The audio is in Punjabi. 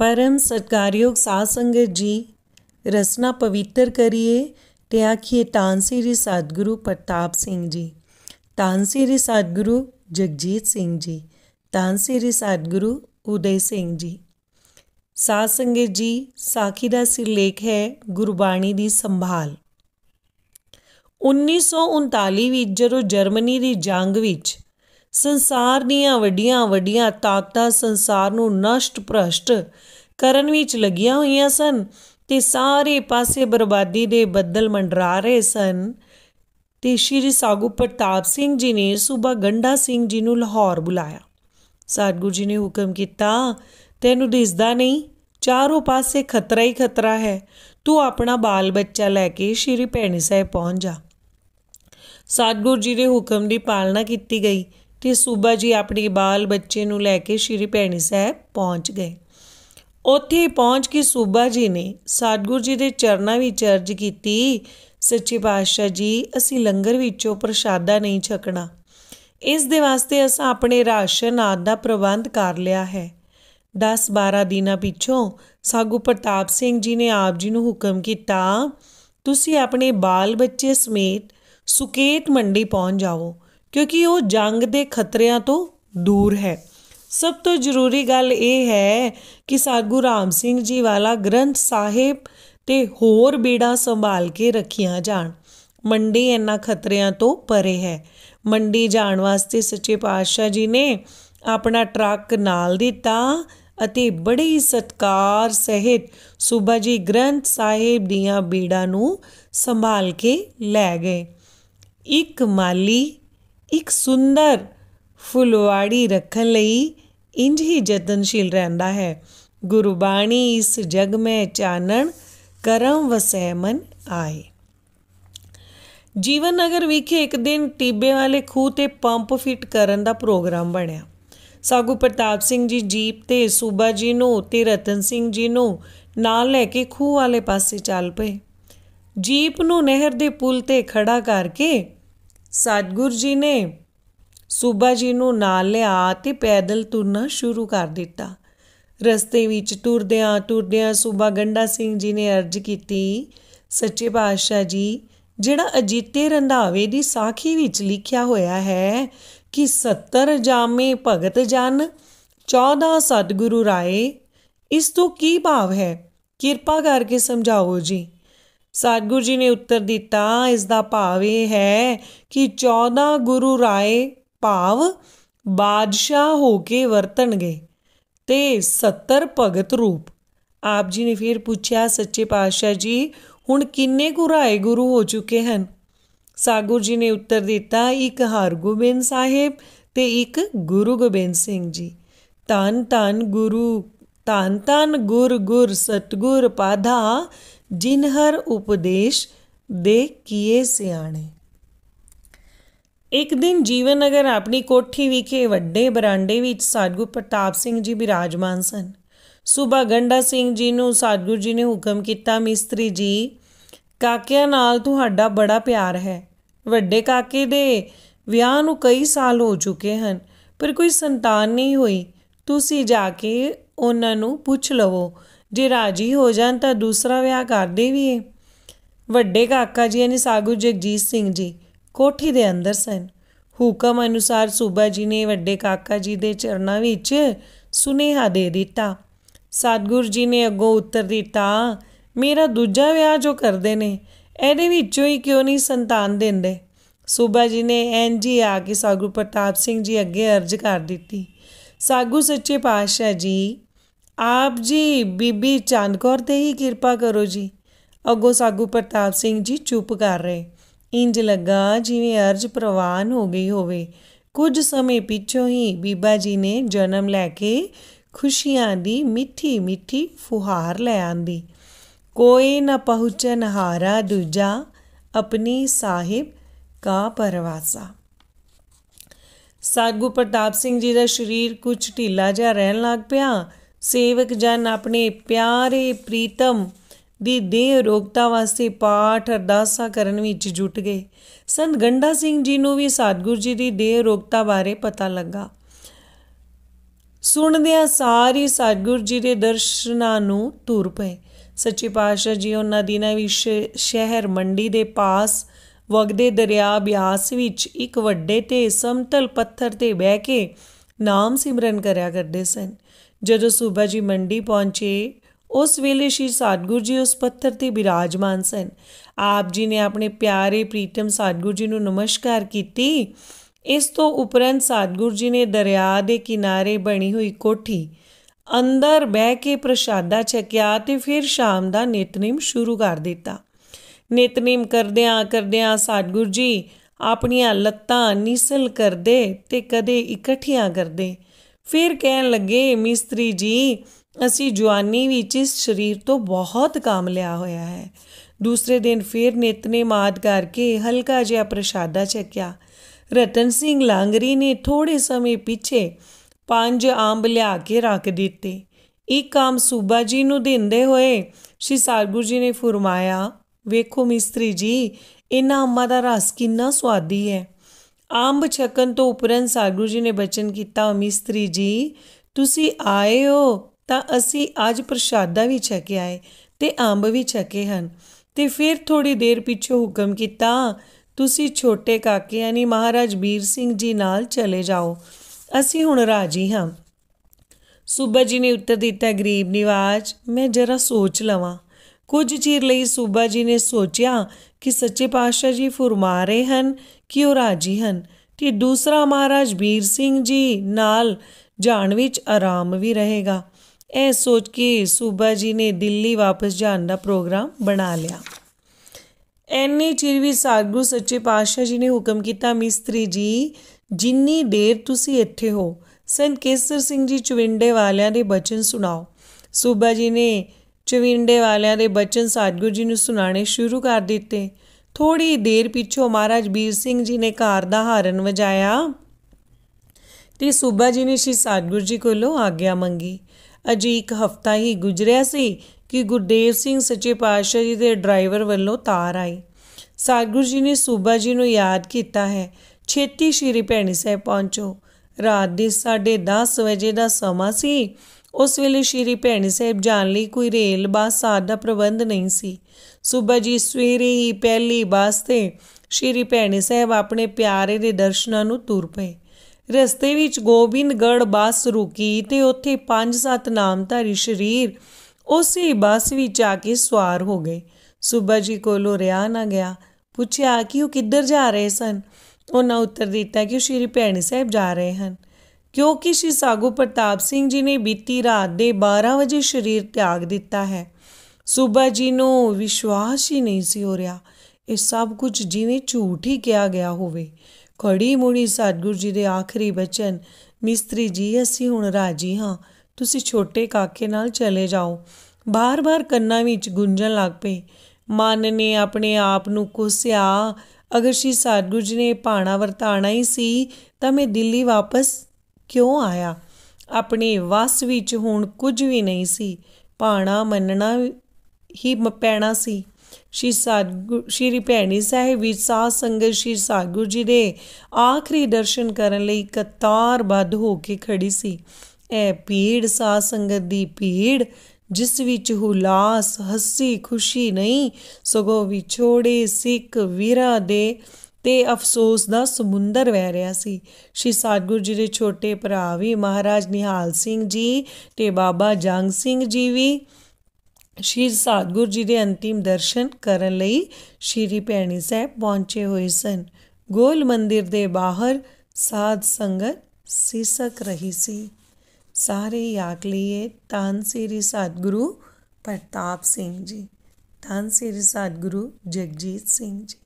પરમ સત્કાર્યોગ સાસંગત જી રસના પવિત્ર કરીએ તે આખીએ તાનસીરી સદગુરુ પ્રતાપસિંહજી તાનસીરી સદગુરુ જગજીતસિંહજી તાનસીરી સદગુરુ ਉਦੈਸਿੰਘਜੀ ਸਾਸੰਗੇ ਜੀ ਸਾਖੀ ਦਾ ਸਿਰਲੇਖ ਹੈ ਗੁਰਬਾਣੀ ਦੀ ਸੰਭਾਲ 1939 ਵਿੱਚ ਜਦੋਂ ਜਰਮਨੀ ਦੀ ਜੰਗ ਵਿੱਚ ਸੰਸਾਰ ਦੀਆਂ ਵੱਡੀਆਂ ਵੱਡੀਆਂ ਤਾਕਤਾਂ ਸੰਸਾਰ ਨੂੰ ਨਸ਼ਟ ਭ੍ਰਸ਼ਟ ਕਰਨ ਵਿੱਚ ਲੱਗੀਆਂ ਹੋਈਆਂ ਸਨ ਤੇ ਸਾਰੇ ਪਾਸੇ ਬਰਬਾਦੀ ਦੇ ਬੱਦਲ ਮੰਡਰਾ ਰਹੇ ਸਨ ਤੇ ਸ਼੍ਰੀ ਸਾਗੂ ਪ੍ਰਤਾਪ ਸਿੰਘ ਜੀ ਨੇ ਸੂਬਾ ਗੰਡਾ ਸਿੰਘ ਜੀ ਨੂੰ ਲਾਹੌਰ ਬੁਲਾਇਆ ਸਾਧਗੁਰ ਜੀ ਨੇ ਹੁਕਮ ਕੀਤਾ ਤੈਨੂੰ ਦਿਸਦਾ ਨਹੀਂ ਚਾਰੋਂ ਪਾਸੇ ਖਤਰਾ ਹੀ ਖਤਰਾ ਹੈ ਤੂੰ ਆਪਣਾ ਬਾਲ ਬੱਚਾ ਲੈ ਕੇ ਸ਼੍ਰੀ ਭੈਣੀ ਸਾਹਿਬ ਪਹੁੰਚ ਜਾ ਸਾਧਗੁਰ ਜੀ ਦੇ ਹੁਕਮ ਦੀ ਪਾਲਣਾ ਕੀਤੀ ਗਈ ਤੇ ਸੂਬਾ ਜੀ ਆਪਣੇ ਬਾਲ ਬੱਚੇ ਨੂੰ ਲੈ ਕੇ ਸ਼੍ਰੀ ਭੈਣੀ ਸਾਹਿਬ ਪਹੁੰਚ ਗਏ ਉੱਥੇ ਪਹੁੰਚ ਕੇ ਸੂਬਾ ਜੀ ਨੇ ਸਤਗੁਰ ਜੀ ਦੇ ਚਰਨਾਂ ਵਿੱਚ ਅਰਜ ਕੀਤੀ ਸੱਚੇ ਪਾਤਸ਼ਾਹ ਜੀ ਅਸੀਂ ਲੰਗਰ ਵਿੱਚੋਂ ਪ੍ਰਸ਼ਾਦਾ ਨਹੀਂ ਛਕਣਾ ਇਸ ਦੇ ਵਾਸਤੇ ਅਸਾਂ ਆਪਣੇ ਰਾਸ਼ਨ ਆਦ ਦਾ ਪ੍ਰਬੰਧ ਕਰ ਲਿਆ ਹੈ 10-12 ਦਿਨਾਂ ਪਿੱਛੋਂ ਸਾਗੂ ਪ੍ਰਤਾਪ ਸਿੰਘ ਜੀ ਨੇ ਆਪ ਜੀ ਨੂੰ ਹੁਕਮ ਕੀਤਾ ਤੁਸੀਂ ਆਪਣੇ ਬਾਲ ਬੱਚੇ ਸਮੇਤ ਸੁਕੇਤ ਮੰਡੀ ਪਹੁੰਚ ਜਾਓ ਕਿਉਂਕਿ ਉਹ ਜੰਗ ਦੇ ਖਤਰਿਆਂ ਤੋਂ ਦੂਰ ਹੈ ਸਭ ਤੋਂ ਜ਼ਰੂਰੀ ਗੱਲ ਇਹ ਹੈ ਕਿ ਸਾਗੂ ਰਾਮ ਸਿੰਘ ਜੀ ਵਾਲਾ ਗ੍ਰੰਥ ਸਾਹਿਬ ਤੇ ਹੋਰ ਬੀੜਾ ਸੰਭਾਲ ਕੇ ਰੱਖੀਆਂ ਜਾਣ ਮੰਡੀ ਇੰਨਾ ਖਤਰਿਆਂ ਤੋਂ ਪਰੇ ਹੈ ਮੰਡੀ ਜਾਣ ਵਾਸਤੇ ਸੱਚੇ ਪਾਤਸ਼ਾਹ ਜੀ ਨੇ ਆਪਣਾ ਟਰੱਕ ਨਾਲ ਦਿੱਤਾ ਅਤੇ ਬੜੀ ਸਤਕਾਰ ਸਹਿਤ ਸੁਭਾ ਜੀ ਗ੍ਰੰਥ ਸਾਹਿਬ ਦੀਆਂ ਬੀੜਾਂ ਨੂੰ ਸੰਭਾਲ ਕੇ ਲੈ ਗਏ ਇੱਕ ਮਾਲੀ ਇੱਕ ਸੁੰਦਰ ਫੁਲਵਾੜੀ ਰੱਖਣ ਲਈ ਇੰਜ ਹੀ ਯਤਨਸ਼ੀਲ ਰਹਿੰਦਾ ਹੈ ਗੁਰਬਾਣੀ ਇਸ ਜਗ ਮੈਂ ਚਾਨਣ ਕਰਮ ਵਸੈ ਮਨ ਆਏ ਜੀਵਨ ਨਗਰ ਵਿਖੇ ਇੱਕ ਦਿਨ ਟੀਬੇ ਵਾਲੇ ਖੂਹ ਤੇ ਪੰਪ ਫਿਟ ਕਰਨ ਦਾ ਪ੍ਰੋਗਰਾਮ ਬਣਿਆ ਸਾਗੂ ਪ੍ਰਤਾਪ ਸਿੰਘ ਜੀ ਜੀਪ ਤੇ ਸੂਬਾ ਜੀ ਨੂੰ ਤੇ ਰਤਨ ਸਿੰਘ ਜੀ ਨੂੰ ਨਾਲ ਲੈ ਕੇ ਖੂਹ ਵਾਲੇ ਪਾਸੇ ਚੱਲ ਪਏ ਜੀਪ ਨੂੰ ਨਹਿਰ ਦੇ ਪੁਲ ਤੇ ਖੜਾ ਕਰਕੇ ਸਤਗੁਰ ਜੀ ਨੇ ਸੂਬਾ ਜੀ ਨੂੰ ਨਾਲ ਲਿਆ ਤੇ ਪੈਦਲ ਤੁਰਨਾ ਸ਼ੁਰੂ ਕਰ ਦਿੱਤਾ ਰਸਤੇ ਵਿੱਚ ਤੁਰਦਿਆਂ ਤੁਰਦਿਆਂ ਸੂਬਾ ਗੰਡਾ ਸਿੰਘ ਜੀ ਨੇ ਅਰਜ਼ ਕੀਤੀ ਸੱਚੇ ਪਾਤਸ਼ਾਹ ਜੀ ਜਿਹੜਾ ਅਜੀਤੇ ਰੰਧਾਵੇ ਦੀ ਸਾਖੀ ਵਿੱਚ ਲਿਖਿਆ ਹੋਇਆ ਹੈ ਕਿ 70 ਜਾਮੇ ਭਗਤ ਜਨ 14 ਸਤਗੁਰੂ ਰਾਏ ਇਸ ਤੋਂ ਕੀ ਭਾਵ ਹੈ ਕਿਰਪਾ ਕਰਕੇ ਸਮਝਾਓ ਜੀ ਸਤਗੁਰੂ ਜੀ ਨੇ ਉੱਤਰ ਦਿੱਤਾ ਇਸ ਦਾ ਭਾਵ ਇਹ ਹੈ ਕਿ 14 ਗੁਰੂ ਰਾਏ ਭਾਵ ਬਾਦਸ਼ਾਹ ਹੋ ਕੇ ਵਰਤਣਗੇ ਤੇ 70 ਭਗਤ ਰੂਪ ਆਪ ਜੀ ਨੇ ਫਿਰ ਪੁੱਛਿਆ ਸੱਚੇ ਪਾਤਸ਼ਾਹ ਜੀ ਹੁਣ ਕਿੰਨੇ ਗੁਰਾਏ ਗੁਰੂ ਹੋ ਚੁੱਕੇ ਹਨ ਸਾਗੁਰ ਜੀ ਨੇ ਉੱਤਰ ਦਿੱਤਾ ਇੱਕ ਹਰਗੋਬਿੰਦ ਸਾਹਿਬ ਤੇ ਇੱਕ ਗੁਰੂ ਗੋਬਿੰਦ ਸਿੰਘ ਜੀ ਤਨ ਤਨ ਗੁਰੂ ਤਨ ਤਨ ਗੁਰ ਗੁਰ ਸਤਗੁਰ ਪਾਧਾ ਜਿਨ ਹਰ ਉਪਦੇਸ਼ ਦੇ ਕੀਏ ਸਿਆਣੇ ਇੱਕ ਦਿਨ ਜੀਵਨ ਅਗਰ ਆਪਣੀ ਕੋਠੀ ਵਿਖੇ ਵੱਡੇ ਬਰਾਂਡੇ ਵਿੱਚ ਸਾਧੂ ਪ੍ਰਤਾਪ ਸਿੰਘ ਜੀ ਬਿਰਾਜਮਾਨ ਸਨ ਸੂਬਾ ਗੰਡਾ ਸਿੰਘ ਜੀ ਨੂੰ ਸਾਧਗੁਰ ਜੀ ਨੇ ਹੁਕਮ ਕੀਤਾ ਮਿਸਤਰੀ ਜੀ ਕਾਕਿਆਂ ਨਾਲ ਤੁਹਾਡਾ ਬੜਾ ਪਿਆਰ ਹੈ ਵੱਡੇ ਕਾਕੇ ਦੇ ਵਿਆਹ ਨੂੰ ਕਈ ਸਾਲ ਹੋ ਚੁੱਕੇ ਹਨ ਪਰ ਕੋਈ ਸੰਤਾਨ ਨਹੀਂ ਹੋਈ ਤੁਸੀਂ ਜਾ ਕੇ ਉਹਨਾਂ ਨੂੰ ਪੁੱਛ ਲਵੋ ਜੇ ਰਾਜੀ ਹੋ ਜਾਣ ਤਾਂ ਦੂਸਰਾ ਵਿਆਹ ਕਰ ਦੇਵੀਏ ਵੱਡੇ ਕਾਕਾ ਜੀ ਨੇ ਸਾਗੂ ਜਗਜੀਤ ਸਿੰਘ ਜੀ ਕੋਠੀ ਦੇ ਅੰਦਰ ਸਨ ਹੁਕਮ ਅਨੁਸਾਰ ਸੂਬਾ ਜੀ ਨੇ ਵੱਡੇ ਕਾਕਾ ਜੀ ਦੇ ਚਰਨਾਂ ਵਿੱਚ ਸੁਨੇਹਾ ਦੇ ਦਿੱਤਾ ਸਤਗੁਰ ਜੀ ਨੇ ਅੱਗੋਂ ਉੱਤਰ ਦਿੱਤਾ ਮੇਰਾ ਦੂਜਾ ਵਿਆਹ ਜੋ ਕਰਦੇ ਨੇ ਇਹਦੇ ਵਿੱਚੋਂ ਹੀ ਕਿਉਂ ਨਹੀਂ ਸੰਤਾਨ ਦਿੰਦੇ ਸੂਬਾ ਜੀ ਨੇ ਜੀ ਆ ਕੇ ਸਾਗੂ ਪ੍ਰਤਾਪ ਸਿੰਘ ਜੀ ਅੱਗੇ ਅਰਜ਼ ਕਰ ਦਿੱਤੀ ਸਾਗੂ ਸੱਚੇ ਪਾਤਸ਼ਾਹ ਜੀ ਆਪ ਜੀ ਬੀਬੀ ਚੰਦਕੌਰ ਤੇ ਹੀ ਕਿਰਪਾ ਕਰੋ ਜੀ ਅੱਗੋ ਸਾਗੂ ਪ੍ਰਤਾਪ ਸਿੰਘ ਜੀ ਚੁੱਪ ਕਰ ਰਹੇ ਇੰਜ ਲੱਗਾ ਜਿਵੇਂ ਅਰਜ ਪ੍ਰਵਾਨ ਹੋ ਗਈ ਹੋਵੇ ਕੁਝ ਸਮੇਂ ਪਿੱਛੋਂ ਹੀ ਬੀਬਾ ਜੀ ਨੇ ਜਨਮ ਲੈ ਕੇ ਖੁਸ਼ੀਆਂ ਦੀ ਮਿੱਠੀ ਮਿੱਠੀ ਫੁਹਾਰ ਲੈ ਆਂਦੀ ਕੋਈ ਨਾ ਪਹੁੰਚਨ ਹਾਰਾ ਦੂਜਾ ਆਪਣੀ ਸਾਹਿਬ ਕਾ ਪਰਵਾਸਾ ਸਾਗੂ ਪ੍ਰਤਾਪ ਸਿੰਘ ਜੀ ਦਾ ਸਰੀਰ ਕੁਝ ਢਿੱਲਾ ਜਿਹਾ ਰਹਿਣ ਲੱਗ ਪਿਆ ਸੇਵਕ ਜਨ ਆਪਣੇ ਪਿਆਰੇ ਪ੍ਰੀਤਮ ਦੀ ਦੇਹ ਰੋਗਤਾ ਵਾਸਤੇ ਪਾਠ ਅਰਦਾਸਾ ਕਰਨ ਵਿੱਚ ਜੁਟ ਗਏ ਸੰਤ ਗੰਡਾ ਸਿੰਘ ਜੀ ਨੂੰ ਵੀ ਸਤਗੁਰੂ ਜੀ ਦੀ ਦੇਹ ਰੋਗਤਾ ਬਾਰੇ ਪਤਾ ਲੱਗਾ ਸੁਣਦਿਆਂ ਸਾਰੀ ਸਤਗੁਰੂ ਜੀ ਦੇ ਦਰਸ਼ਨਾਂ ਨੂੰ ਤੁਰ ਪਏ ਸੱਚੇ ਪਾਤਸ਼ਾਹ ਜੀ ਉਹਨਾਂ ਨਾ ਵੀ ਸ਼ਹਿਰ ਮੰਡੀ ਦੇ ਪਾਸ ਵਗਦੇ ਦਰਿਆ ਬਿਆਸ ਵਿੱਚ ਇੱਕ ਵੱਡੇ ਤੇ ਸਮਤਲ ਪੱਥਰ ਤੇ ਬਹਿ ਕੇ ਨਾਮ ਸਿਮਰਨ ਕਰਿਆ ਕਰਦੇ ਸਨ ਜਦੋਂ ਸੂਬਾ ਜੀ ਮੰਡੀ ਪਹੁੰਚੇ ਉਸ ਵੇਲੇ ਸ਼੍ਰੀ ਸਤਗੁਰ ਜੀ ਉਸ ਪੱਥਰ ਤੇ ਬਿਰਾਜਮਾਨ ਸਨ ਆਪ ਜੀ ਨੇ ਆਪਣੇ ਪਿਆਰੇ ਪ੍ਰੀਤਮ ਸਤਗੁਰ ਜੀ ਨੂੰ ਨਮਸਕਾਰ ਕੀਤੀ ਇਸ ਤੋਂ ਉਪਰੰਤ ਸਤਗੁਰ ਜੀ ਨੇ ਦਰਿਆ ਦੇ ਕਿਨਾਰੇ ਬਣੀ ਹੋਈ ਕੋਠੀ ਅੰਦਰ ਬਹਿ ਕੇ ਪ੍ਰਸ਼ਾਦਾ ਛਕਿਆ ਤੇ ਫਿਰ ਸ਼ਾਮ ਦਾ ਨਿਤਨੇਮ ਸ਼ੁਰੂ ਕਰ ਦਿੱਤਾ ਨਿਤਨੇਮ ਕਰਦੇ ਆ ਕਰਦੇ ਆ ਸਤਗੁਰ ਜੀ ਆਪਣੀਆਂ ਲੱਤਾਂ ਨਿਸਲ ਕਰਦੇ ਤੇ ਕਦੇ ਇਕੱਠੀਆਂ ਕਰਦੇ ਫਿਰ ਕਹਿਣ ਲੱਗੇ ਮਿਸਤਰੀ ਜੀ ਅਸੀਂ ਜਵਾਨੀ ਵਿੱਚ ਇਸ ਸਰੀਰ ਤੋਂ ਬਹੁਤ ਕੰਮ ਲਿਆ ਹੋਇਆ ਹੈ ਦੂਸਰੇ ਦਿਨ ਫਿਰ ਨਿਤਨੇ ਮਾਦ ਕਰਕੇ ਹਲਕਾ ਜਿਹਾ ਪ੍ਰਸ਼ਾਦਾ ਚੱਕਿਆ ਰਤਨ ਸਿੰਘ ਲਾਂਗਰੀ ਨੇ ਥੋੜੇ ਸਮੇਂ ਪਿੱਛੇ ਪੰਜ ਆਂਬ ਲਿਆ ਕੇ ਰੱਖ ਦਿੱਤੇ ਇੱਕ ਕੰਮ ਸੂਬਾ ਜੀ ਨੂੰ ਦਿੰਦੇ ਹੋਏ ਸ਼੍ਰੀ ਸਾਰਗੁਰ ਜੀ ਨੇ ਫਰਮਾਇਆ ਵੇਖੋ ਮਿਸਤਰੀ ਜੀ ਇਹਨਾਂ ਅੰਮਾਂ ਦਾ ਰਸ ਕਿੰਨਾ ਸਵਾਦੀ ਹੈ ਆਂਬ ਛਕਣ ਤੋਂ ਉਪਰੰਤ ਸਾਗਰੂ ਜੀ ਨੇ ਬਚਨ ਕੀਤਾ ਮਿਸਤਰੀ ਜੀ ਤੁਸੀਂ ਆਏ ਹੋ ਤਾਂ ਅਸੀਂ ਅੱਜ ਪ੍ਰਸ਼ਾਦਾ ਵੀ ਛਕਿਆ ਆਏ ਤੇ ਆਂਬ ਵੀ ਛਕੇ ਹਨ ਤੇ ਫਿਰ ਥੋੜੀ ਦੇਰ ਪਿੱਛੋਂ ਹੁਕਮ ਕੀਤਾ ਤੁਸੀਂ ਛੋਟੇ ਕਾਕੇ ਯਾਨੀ ਮਹਾਰਾਜ ਬੀਰ ਸਿੰਘ ਜੀ ਨਾਲ ਚਲੇ ਜਾਓ ਅਸੀਂ ਹੁਣ ਰਾਜੀ ਹਾਂ ਸੂਬਾ ਜੀ ਨੇ ਉੱਤਰ ਦਿੱਤਾ ਗਰੀਬ ਨਿਵਾਜ ਮੈਂ ਜਰਾ ਸੋਚ ਲਵਾਂ ਕੁਝ ਚਿਰ ਲਈ ਸੂਬਾ ਜੀ ਨੇ ਸੋਚਿਆ ਕਿ ਸੱਚੇ ਪਾਤਸ਼ਾਹ ਜੀ ਫੁਰਮਾ ਰਹੇ ਹਨ ਕਿ ਉਹ ਰਾਜੀ ਹਨ ਤੇ ਦੂਸਰਾ ਮਹਾਰਾਜ ਵੀਰ ਸਿੰਘ ਜੀ ਨਾਲ ਜਾਣ ਵਿੱਚ ਆਰਾਮ ਵੀ ਰਹੇਗਾ ਇਹ ਸੋਚ ਕੇ ਸੂਬਾ ਜੀ ਨੇ ਦਿੱਲੀ ਵਾਪਸ ਜਾਣ ਦਾ ਪ੍ਰੋਗਰਾਮ ਬਣਾ ਲਿਆ ਐਨੇ ਚਿਰ ਵੀ ਸਾਧਗੁਰੂ ਸੱਚੇ ਪਾਤਸ਼ਾਹ ਜੀ ਨੇ ਹੁਕਮ ਕੀਤਾ ਮਿਸਤਰੀ ਜੀ ਜਿੰਨੀ ਦੇਰ ਤੁਸੀਂ ਇੱਥੇ ਹੋ ਸੰਤ ਕੇਸਰ ਸਿੰਘ ਜੀ ਚਵਿੰਡੇ ਵਾਲਿਆਂ ਦੇ ਬਚਨ ਸੁਣਾਓ ਸੂਬਾ ਜੀ ਨੇ ਚਵਿੰਡੇ ਵਾਲਿਆਂ ਦੇ ਬਚਨ ਸਾਧਗੁਰੂ ਜੀ ਨੂੰ ਸੁਣਾਣੇ ਸ਼ੁਰੂ ਕਰ ਦਿੱਤੇ ਥੋੜੀ ਦੇਰ ਪਿੱਛੋਂ ਮਹਾਰਾਜ ਬੀਰ ਸਿੰਘ ਜੀ ਨੇ ਘਰ ਦਾ ਹਾਰਨ ਵਜਾਇਆ ਤੇ ਸੂਬਾ ਜੀ ਨੇ ਸ਼੍ਰੀ ਸਤਗੁਰ ਜੀ ਕੋਲੋਂ ਆਗਿਆ ਮੰਗੀ ਅਜੀ ਇੱਕ ਹਫਤਾ ਹੀ ਗੁਜ਼ਰਿਆ ਸੀ ਕਿ ਗੁਰਦੇਵ ਸਿੰਘ ਸੱਚੇ ਪਾਤਸ਼ਾਹ ਜੀ ਦੇ ਡਰਾਈਵਰ ਵੱਲੋਂ ਤਾਰ ਆਈ ਸਤਗੁਰ ਜੀ ਨੇ ਸੂਬਾ ਜੀ ਨੂੰ ਯਾਦ ਕੀਤਾ ਹੈ ਛੇਤੀ ਸ਼੍ਰੀ ਭੈਣੀ ਸਾਹਿਬ ਪਹੁੰਚੋ ਰਾਤ ਦੇ 10:30 ਵਜੇ ਦਾ ਸਮਾਂ ਸੀ ਉਸ ਵੇਲੇ ਸ਼੍ਰੀ ਭੈਣੀ ਸਾਹਿਬ ਜਾਣ ਲਈ ਕੋਈ ਰੇਲ ਬੱਸ ਆਦਿ ਦਾ ਪ੍ਰਬੰਧ ਨਹੀਂ ਸੀ ਸੂਬਾ ਜੀ ਸਵੇਰੇ ਹੀ ਪਹਿਲੀ ਬੱਸ ਤੇ ਸ਼੍ਰੀ ਭੈਣੀ ਸਾਹਿਬ ਆਪਣੇ ਪਿਆਰੇ ਦੇ ਦਰਸ਼ਨਾਂ ਨੂੰ ਤੁਰ ਪਏ ਰਸਤੇ ਵਿੱਚ ਗੋਬਿੰਦਗੜ ਬੱਸ ਰੁਕੀ ਤੇ ਉੱਥੇ ਪੰਜ ਸੱਤ ਨਾਮਧਾਰੀ ਸ਼ਰੀਰ ਉਸੇ ਬੱਸ ਵਿੱਚ ਆ ਕੇ ਸਵਾਰ ਹੋ ਗਏ ਸੂਬਾ ਜੀ ਕੋਲੋਂ ਰਿਆ ਨਾ ਗਿਆ ਪੁੱਛਿਆ ਕਿ ਉਹ ਕਿੱਧਰ ਜਾ ਰਹੇ ਸਨ ਉਹਨਾਂ ਉੱਤਰ ਦਿੱਤਾ ਕਿ ਸ਼੍ਰੀ ਭੈਣੀ ਸਾਹਿਬ ਜਾ ਰਹੇ ਹਨ ਕਿਉਂਕਿ ਸ਼੍ਰੀ ਸਾਗੂ ਪ੍ਰਤਾਪ ਸਿੰਘ ਜੀ ਨੇ ਬੀਤੀ ਰਾਤ ਦੇ 12 ਵਜੇ ਸ਼ਰੀਰ ਤਿਆਗ ਦਿੱਤਾ ਹੈ ਸੂਬਾ ਜੀ ਨੂੰ ਵਿਸ਼ਵਾਸ ਹੀ ਨਹੀਂ ਸੀ ਹੋ ਰਿਹਾ ਇਹ ਸਭ ਕੁਝ ਜਿਵੇਂ ਝੂਠ ਹੀ ਕਿਹਾ ਗਿਆ ਹੋਵੇ ਖੜੀ ਮੁੜੀ ਸਤਗੁਰੂ ਜੀ ਦੇ ਆਖਰੀ ਬਚਨ ਮਿਸਤਰੀ ਜੀ ਅਸੀਂ ਹੁਣ ਰਾਜੀ ਹਾਂ ਤੁਸੀਂ ਛੋਟੇ ਕਾਕੇ ਨਾਲ ਚਲੇ ਜਾਓ ਬਾਰ-ਬਾਰ ਕੰਨਾਂ ਵਿੱਚ ਗੁੰਜਣ ਲੱਗ ਪਈ ਮਨ ਨੇ ਆਪਣੇ ਆਪ ਨੂੰ ਕੋਸਿਆ ਅਗਰ ਸ਼੍ਰੀ ਸਤਗੁਰੂ ਜੀ ਨੇ ਪਾਣਾ ਵਰਤਾਣਾ ਹੀ ਸੀ ਤਾਂ ਮੈਂ ਦਿੱਲੀ ਵਾਪਸ ਕਿਉਂ ਆਇਆ ਆਪਣੇ ਵਸ ਵਿੱਚ ਹੁਣ ਕੁਝ ਵੀ ਨਹੀਂ ਸੀ ਪਾਣਾ ਮੰਨਣਾ ਹੀ ਪੈਣਾ ਸੀ ਸ਼੍ਰੀ ਸਾਧੂ ਸ਼੍ਰੀ ਭੈਣੀ ਸਾਹਿਬ ਵਿੱਚ ਸਾਧ ਸੰਗਤ ਸ਼੍ਰੀ ਸਾਧੂ ਜੀ ਦੇ ਆਖਰੀ ਦਰਸ਼ਨ ਕਰਨ ਲਈ ਕਤਾਰ ਬੱਧ ਹੋ ਕੇ ਖੜੀ ਸੀ ਇਹ ਭੀੜ ਸਾਧ ਸੰਗਤ ਦੀ ਭੀੜ ਜਿਸ ਵਿੱਚ ਹੁਲਾਸ ਹੱਸੀ ਖੁਸ਼ੀ ਨਹੀਂ ਸਗੋਂ ਵਿਛੋੜੇ ਸਿੱਖ ਵੀਰਾ ਦੇ ਤੇ ਅਫਸੋਸ ਦਾ ਸਮੁੰਦਰ ਵਹਿ ਰਿਹਾ ਸੀ ਸ਼੍ਰੀ ਸਾਧਗੁਰੂ ਜੀ ਦੇ ਛੋਟੇ ਭਰਾ ਵੀ ਮਹਾਰਾਜ ਨਿਹਾਲ ਸਿੰਘ ਜੀ ਤੇ ਬਾਬਾ ਜੰਗ ਸਿੰਘ ਜੀ ਵੀ ਸ਼੍ਰੀ ਸਤਗੁਰੂ ਜੀ ਦੇ ਅੰਤਿਮ ਦਰਸ਼ਨ ਕਰਨ ਲਈ ਸ਼੍ਰੀ ਪੈਣੀ ਸਾਹਿਬ ਪਹੁੰਚੇ ਹੋਏ ਸਨ ਗੋਲ ਮੰਦਿਰ ਦੇ ਬਾਹਰ ਸਾਧ ਸੰਗਤ ਸਿਸਕ ਰਹੀ ਸੀ ਸਾਰੇ ਯਾਕ ਲਈਏ ਤਾਂ ਸ੍ਰੀ ਸਤਗੁਰੂ ਪ੍ਰਤਾਪ ਸਿੰਘ ਜੀ ਤਾਂ ਸ੍ਰੀ ਸਤਗੁਰੂ ਜਗਜੀਤ ਸਿੰਘ ਜੀ